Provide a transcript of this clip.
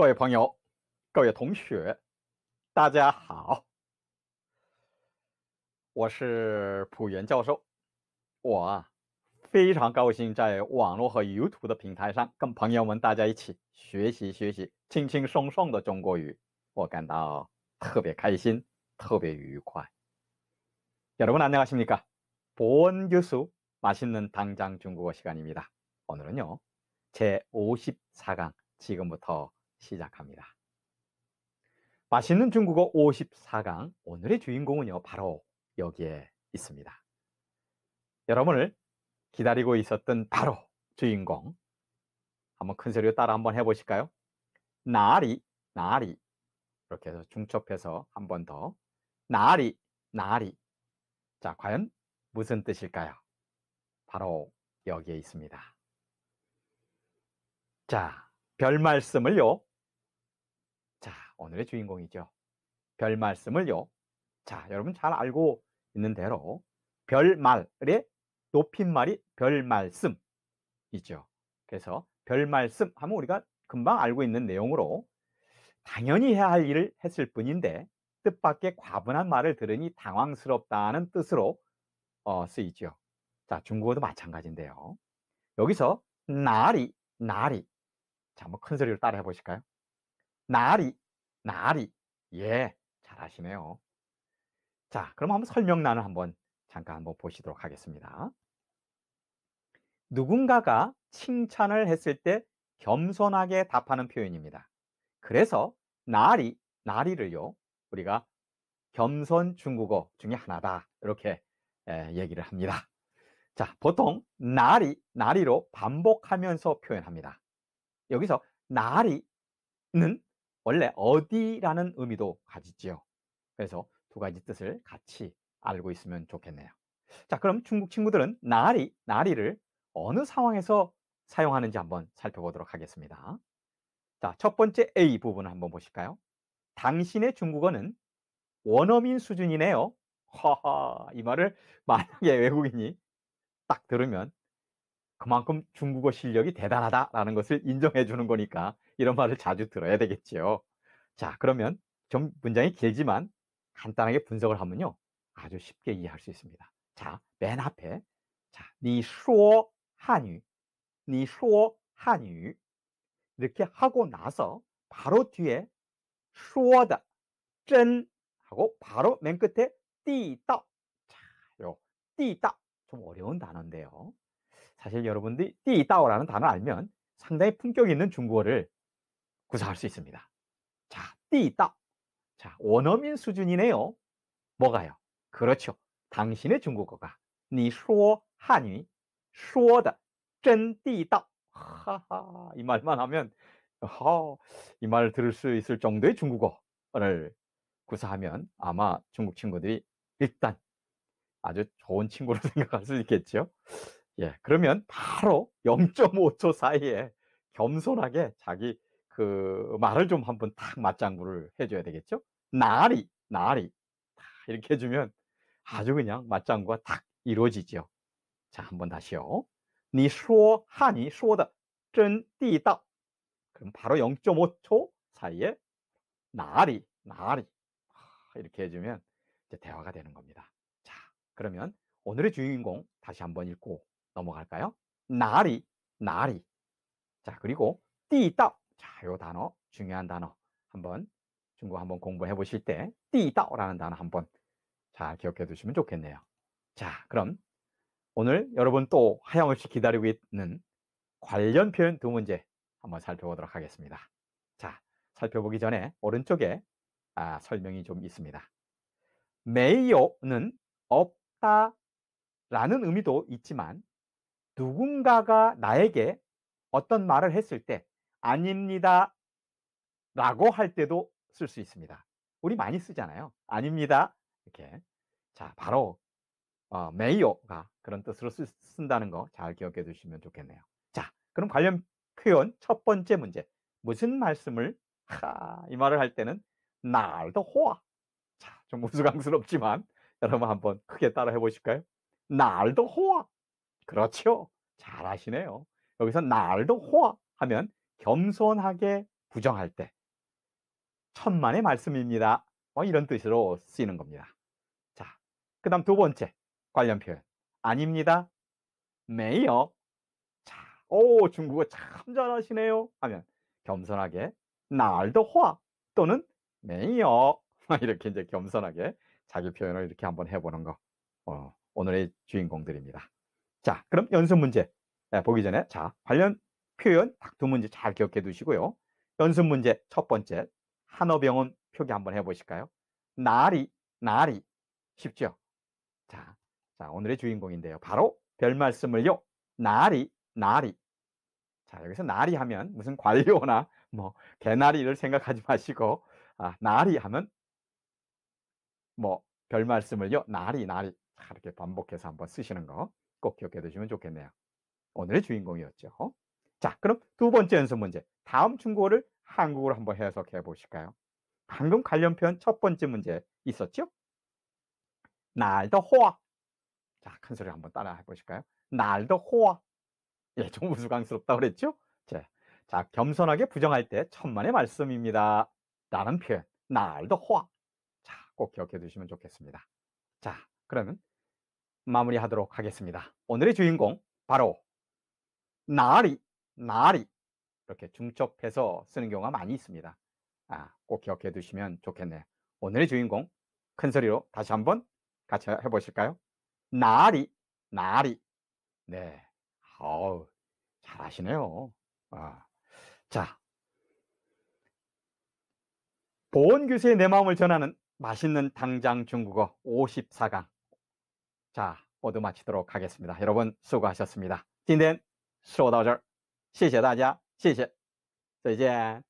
各位朋友，各位同学，大家好，我是普元教授，我啊非常高兴在网络和 YouTube 的平台上跟朋友们大家一起学习学习，轻轻松松的中国语，我感到特别开心，特别愉快。여러분안녕하십니까교수는당장중국어시간입니다오늘은요제54강지금부터 시작합니다. 맛있는 중국어 54강 오늘의 주인공은요 바로 여기에 있습니다. 여러분을 기다리고 있었던 바로 주인공 한번 큰 소리로 따라 한번 해보실까요? 나리 나리 이렇게 해서 중첩해서 한번더 나리 나리 자 과연 무슨 뜻일까요? 바로 여기에 있습니다. 자, 별 말씀을요. 오늘의 주인공이죠. 별 말씀을요. 자, 여러분 잘 알고 있는 대로 별말의 높임말이 별 말씀이죠. 그래서 별 말씀 하면 우리가 금방 알고 있는 내용으로 당연히 해야 할 일을 했을 뿐인데 뜻밖의 과분한 말을 들으니 당황스럽다는 뜻으로 어, 쓰이죠. 자, 중국어도 마찬가지인데요. 여기서 날이 날이 자, 한번 큰 소리로 따라 해보실까요? 날이 나리. 예, 잘하시네요. 자, 그럼 한번 설명란을 한번 잠깐 한번 보시도록 하겠습니다. 누군가가 칭찬을 했을 때 겸손하게 답하는 표현입니다. 그래서 나리, 나리를요, 우리가 겸손 중국어 중에 하나다. 이렇게 얘기를 합니다. 자, 보통 나리, 나리로 반복하면서 표현합니다. 여기서 나리는 원래 어디라는 의미도 가지지요. 그래서 두 가지 뜻을 같이 알고 있으면 좋겠네요. 자, 그럼 중국 친구들은 나리, 나리를 어느 상황에서 사용하는지 한번 살펴보도록 하겠습니다. 자, 첫 번째 A 부분을 한번 보실까요? 당신의 중국어는 원어민 수준이네요. 허허, 이 말을 만약에 외국인이 딱 들으면 그만큼 중국어 실력이 대단하다라는 것을 인정해 주는 거니까 이런 말을 자주 들어야 되겠지요. 자, 그러면 좀 문장이 길지만 간단하게 분석을 하면요. 아주 쉽게 이해할 수 있습니다. 자, 맨 앞에 자, 니说 한유. 니说 한유. 이렇게 하고 나서 바로 뒤에 说다 真 하고 바로 맨 끝에 띠道 자, 요띠道좀 어려운 단어인데요. 사실 여러분들이 띠 地道라는 단어 알면 상당히 품격 있는 중국어를 구사할 수 있습니다. 자, 띠다. 자, 원어민 수준이네요. 뭐가요? 그렇죠. 당신의 중국어가 你说汉语说的真地道. 하하. 이 말만 하면 허, 이 말을 들을 수 있을 정도의 중국어를 구사하면 아마 중국 친구들이 일단 아주 좋은 친구로 생각할 수 있겠죠. 예, 그러면 바로 0.5초 사이에 겸손하게 자기 그 말을 좀 한번 딱 맞장구를 해줘야 되겠죠? 나리, 나리. 이렇게 해주면 네. 아주 그냥 맞장구가 탁 이루어지죠. 자, 한번 다시요. 你说汉语说的真地道. 그럼 바로 0.5초 사이에 나리, 나리. 이렇게 해주면 이제 대화가 되는 겁니다. 자, 그러면 오늘의 주인공 다시 한번 읽고 넘어갈까요? 나리, 나리. 자, 그리고 띠다 자, 요 단어, 중요한 단어. 한번 중국 한번 공부해 보실 때, 띠다오라는 단어 한 번 잘 기억해 두시면 좋겠네요. 자, 그럼 오늘 여러분 또 하염없이 기다리고 있는 관련 표현 두 문제 한번 살펴보도록 하겠습니다. 자, 살펴보기 전에 오른쪽에 아, 설명이 좀 있습니다. 메이오는 없다 라는 의미도 있지만 누군가가 나에게 어떤 말을 했을 때 아닙니다. 라고 할 때도 쓸 수 있습니다. 우리 많이 쓰잖아요. 아닙니다. 이렇게. 자, 바로 어, 메이오가 그런 뜻으로 쓰, 쓴다는 거 잘 기억해 두시면 좋겠네요. 자, 그럼 관련 표현 첫 번째 문제. 무슨 말씀을 하, 이 말을 할 때는 날도 호아. 자, 좀 우스꽝스럽지만 여러분 한번 크게 따라 해보실까요? 날도 호아. 그렇죠. 잘하시네요. 여기서 날도 호아 하면 겸손하게 부정할 때 천만의 말씀입니다. 뭐 이런 뜻으로 쓰이는 겁니다. 자, 그 다음 두 번째 관련 표현. 아닙니다. 매요. 자, 오, 중국어 참 잘하시네요. 하면 겸손하게 날더화 또는 매요. 아, 이렇게 이제 겸손하게 자기 표현을 이렇게 한번 해보는 거. 어, 오늘의 주인공들입니다. 자, 그럼 연습 문제 네, 보기 전에 자 관련 표현 딱 두 문제 잘 기억해 두시고요. 연습 문제 첫 번째 한어병원 표기 한번 해보실까요? 나리 나리 쉽죠? 자, 자 오늘의 주인공인데요. 바로 별 말씀을요. 나리 나리 자 여기서 나리 하면 무슨 관료나 뭐 개나리를 생각하지 마시고 아, 나리 하면 뭐 별 말씀을요. 나리 나리 이렇게 반복해서 한번 쓰시는 거 꼭 기억해 두시면 좋겠네요. 오늘의 주인공이었죠. 자, 그럼 두 번째 연습 문제. 다음 중국어를 한국어로 한번 해석해 보실까요? 방금 관련 표현 첫 번째 문제 있었죠? 날더 호화. 자, 큰 소리 한번 따라 해보실까요? 날더 호화. 예, 좀우스꽝스럽다 그랬죠? 자, 자, 겸손하게 부정할 때 천만의 말씀입니다. 라는 표현. 날더 호화. 자, 꼭 기억해 두시면 좋겠습니다. 자, 그러면 마무리하도록 하겠습니다. 오늘의 주인공 바로 나리 나리 이렇게 중첩해서 쓰는 경우가 많이 있습니다. 아, 꼭 기억해 두시면 좋겠네요. 오늘의 주인공 큰 소리로 다시 한번 같이 해보실까요? 나리, 나리. 네, 아우 잘하시네요. 아, 자, 보은 교수의 내 마음을 전하는 맛있는 당장 중국어 54강. 자, 모두 마치도록 하겠습니다. 여러분 수고하셨습니다. 今天说到这儿。谢谢大家，谢谢，再见。